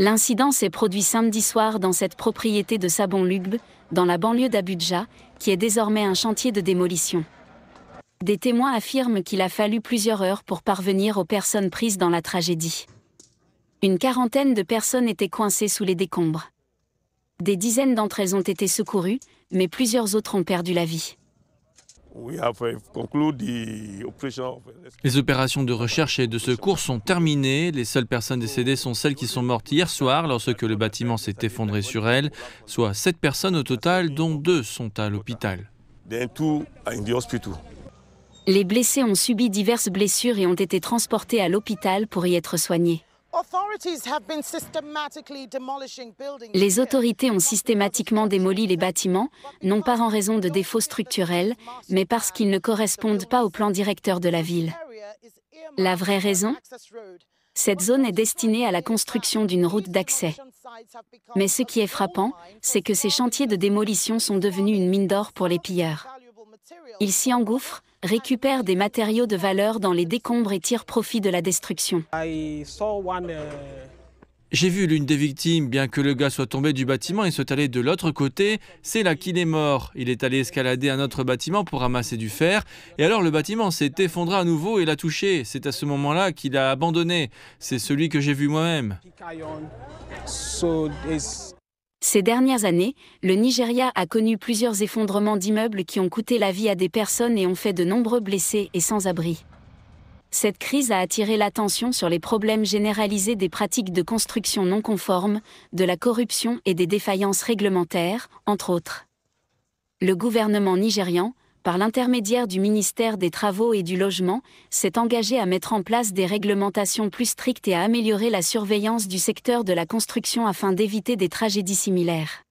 L'incident s'est produit samedi soir dans cette propriété de Sabon-Lugbe, dans la banlieue d'Abuja, qui est désormais un chantier de démolition. Des témoins affirment qu'il a fallu plusieurs heures pour parvenir aux personnes prises dans la tragédie. Une quarantaine de personnes étaient coincées sous les décombres. Des dizaines d'entre elles ont été secourues, mais plusieurs autres ont perdu la vie. Uh, Les opérations de recherche et de secours sont terminées. Les seules personnes décédées sont celles qui sont mortes hier soir lorsque le bâtiment s'est effondré sur elles, soit sept personnes au total, dont deux sont à l'hôpital. Les blessés ont subi diverses blessures et ont été transportés à l'hôpital pour y être soignés. Les autorités ont systématiquement démoli les bâtiments, non pas en raison de défauts structurels, mais parce qu'ils ne correspondent pas au plan directeur de la ville. La vraie raison Cette zone est destinée à la construction d'une route d'accès. Mais ce qui est frappant, c'est que ces chantiers de démolition sont devenus une mine d'or pour les pilleurs. Ils s'y engouffrent, récupère des matériaux de valeur dans les décombres et tire profit de la destruction. Euh, j'ai vu l'une des victimes, bien que le gars soit tombé du bâtiment et soit allé de l'autre côté, c'est là qu'il est mort. Il est allé escalader un autre bâtiment pour ramasser du fer, et alors le bâtiment s'est effondré à nouveau et l'a touché. C'est à ce moment-là qu'il a abandonné. C'est celui que j'ai vu moi-même. Ces dernières années, le Nigeria a connu plusieurs effondrements d'immeubles qui ont coûté la vie à des personnes et ont fait de nombreux blessés et sans-abri. Cette crise a attiré l'attention sur les problèmes généralisés des pratiques de construction non conformes, de la corruption et des défaillances réglementaires, entre autres. Le gouvernement nigérian, par l'intermédiaire du ministère des Travaux et du Logement, s'est engagé à mettre en place des réglementations plus strictes et à améliorer la surveillance du secteur de la construction afin d'éviter des tragédies similaires.